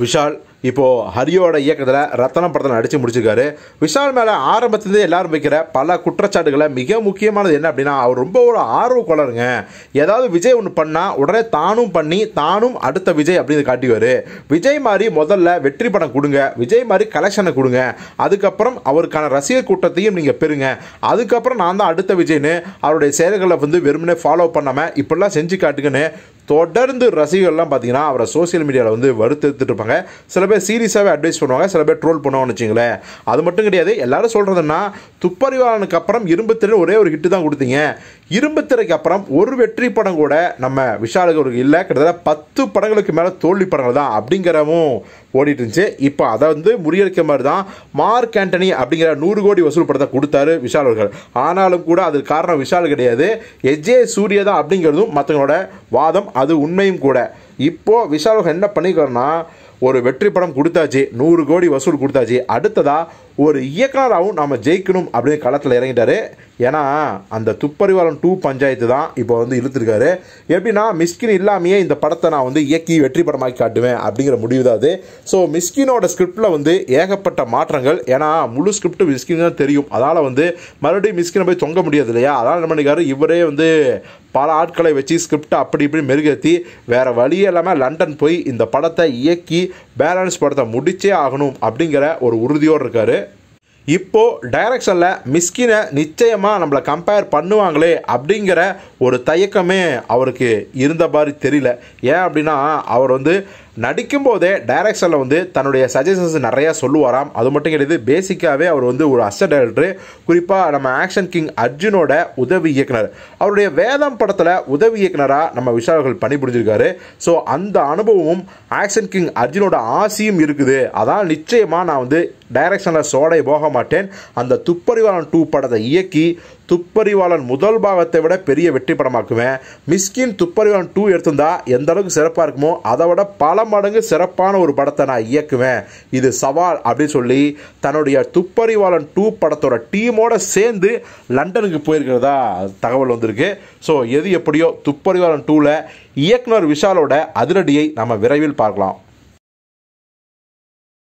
विशाल இப்போது ஹரியோட இயக்கத்தில் ரத்தனம் படத்தில் நடித்து முடிச்சிருக்காரு விஷால் மேலே ஆரம்பத்துலேருந்து எல்லாரும் வைக்கிற பல குற்றச்சாட்டுகளை மிக முக்கியமானது என்ன அப்படின்னா அவர் ரொம்ப ஒரு ஆர்வ கொளருங்க ஏதாவது விஜய் ஒன்று பண்ணால் உடனே தானும் பண்ணி தானும் அடுத்த விஜய் அப்படின்னு காட்டிவார் விஜய் மாதிரி முதல்ல வெற்றி படம் கொடுங்க விஜய் மாதிரி கலெக்ஷனை கொடுங்க அதுக்கப்புறம் அவருக்கான ரசிகர் கூட்டத்தையும் நீங்கள் பெறுங்க அதுக்கப்புறம் நான் தான் அடுத்த விஜய்னு அவருடைய செயல்களை வந்து வெறுமனே ஃபாலோ பண்ணாமல் இப்படிலாம் செஞ்சு காட்டுங்கன்னு தொடர்ந்து ரசிகர்கள்லாம் பார்த்தீங்கன்னா அவரை சோசியல் மீடியாவில் வந்து வறுத்து இருப்பாங்க சில பேர் சீரியஸாகவே அட்வைஸ் பண்ணுவாங்க சில பேர் ட்ரோல் பண்ணுவாங்கன்னு வச்சுங்களேன் அது மட்டும் கிடையாது எல்லாரும் சொல்கிறதுன்னா துப்பறிவாளனுக்கு அப்புறம் திரை ஒரே ஒரு ஹிட்டு தான் கொடுத்தீங்க இரும்பு திரைக்கு அப்புறம் ஒரு வெற்றி படம் கூட நம்ம விஷாலுக்கு ஒரு இல்லை கிட்டத்தட்ட பத்து படங்களுக்கு மேலே தோல்வி படங்கள் தான் அப்படிங்கிறவும் ஓடிட்டு இருந்துச்சு இப்போ அதை வந்து முறியடிக்க மாதிரி தான் மார்க் ஆண்டனி அப்படிங்கிற நூறு கோடி வசூல் படத்தை கொடுத்தாரு விஷால் அவர்கள் ஆனாலும் கூட அதுக்கு காரணம் விஷால் கிடையாது எஜே சூர்யா அப்படிங்கிறதும் மற்றவங்களோட வாதம் அது உண்மையும் கூட இப்போது விஷால் என்ன பண்ணிக்கிறோன்னா ஒரு வெற்றி படம் கொடுத்தாச்சு நூறு கோடி வசூல் கொடுத்தாச்சு அடுத்ததா ஒரு இயக்காராகவும் நம்ம ஜெயிக்கணும் அப்படின்னு களத்தில் இறங்கிட்டாரு ஏன்னா அந்த துப்பரிவாரம் டூ பஞ்சாயத்து தான் இப்போ வந்து இழுத்துருக்காரு எப்படின்னா மிஸ்கின் இல்லாமையே இந்த படத்தை நான் வந்து இயக்கி வெற்றி படமாக்கி காட்டுவேன் அப்படிங்கிற முடிவு தான் அது ஸோ மிஸ்கினோட ஸ்கிரிப்டில் வந்து ஏகப்பட்ட மாற்றங்கள் ஏன்னா முழு ஸ்கிரிப்ட் மிஸ்கின் தான் தெரியும் அதனால் வந்து மறுபடியும் மிஸ்கினை போய் தொங்க முடியாது இல்லையா அதனால் என்ன பண்ணிக்காரு இவரே வந்து பல ஆட்களை வச்சு ஸ்கிரிப்டை அப்படி இப்படி மெருகேற்றி வேறு வழியே இல்லாமல் லண்டன் போய் இந்த படத்தை இயக்கி பேலன்ஸ் படத்தை முடிச்சே ஆகணும் அப்படிங்கிற ஒரு உறுதியோடு இருக்கார் இப்போது டைரக்ஷனில் மிஸ்கினை நிச்சயமாக நம்மளை கம்பேர் பண்ணுவாங்களே அப்படிங்கிற ஒரு தயக்கமே அவருக்கு இருந்த மாதிரி தெரியல ஏன் அப்படின்னா அவர் வந்து நடிக்கும் போதே டைரக்ஷனில் வந்து தன்னுடைய சஜஷன்ஸ் நிறையா சொல்லுவாராம் அது மட்டும் கிடையாது பேசிக்காகவே அவர் வந்து ஒரு அஸ்ட டைரக்டர் குறிப்பாக நம்ம ஆக்ஷன் கிங் அர்ஜுனோட உதவி இயக்குனர் அவருடைய வேதம் படத்தில் உதவி இயக்குனராக நம்ம விஷால் அவர்கள் பணிபுரிஞ்சிருக்காரு ஸோ அந்த அனுபவமும் ஆக்ஷன் கிங் அர்ஜுனோட ஆசையும் இருக்குது அதான் நிச்சயமாக நான் வந்து டைரக்ஷனில் சோடை போக மாட்டேன் அந்த துப்பறிவாளன் டூ படத்தை இயக்கி துப்பறிவாளன் முதல் பாகத்தை விட பெரிய வெற்றி படமாக்குவேன் மிஸ்கின் துப்பறிவாளன் டூ எடுத்திருந்தா எந்த அளவுக்கு சிறப்பாக இருக்குமோ அதை விட பல மடங்கு சிறப்பான ஒரு படத்தை நான் இயக்குவேன் இது சவால் அப்படின்னு சொல்லி தன்னுடைய துப்பறிவாளன் டூ படத்தோட டீமோட சேர்ந்து லண்டனுக்கு போயிருக்கிறதா தகவல் வந்திருக்கு ஸோ எது எப்படியோ துப்பறிவாளன் டூவில் இயக்குனர் விஷாலோட அதிரடியை நம்ம விரைவில் பார்க்கலாம்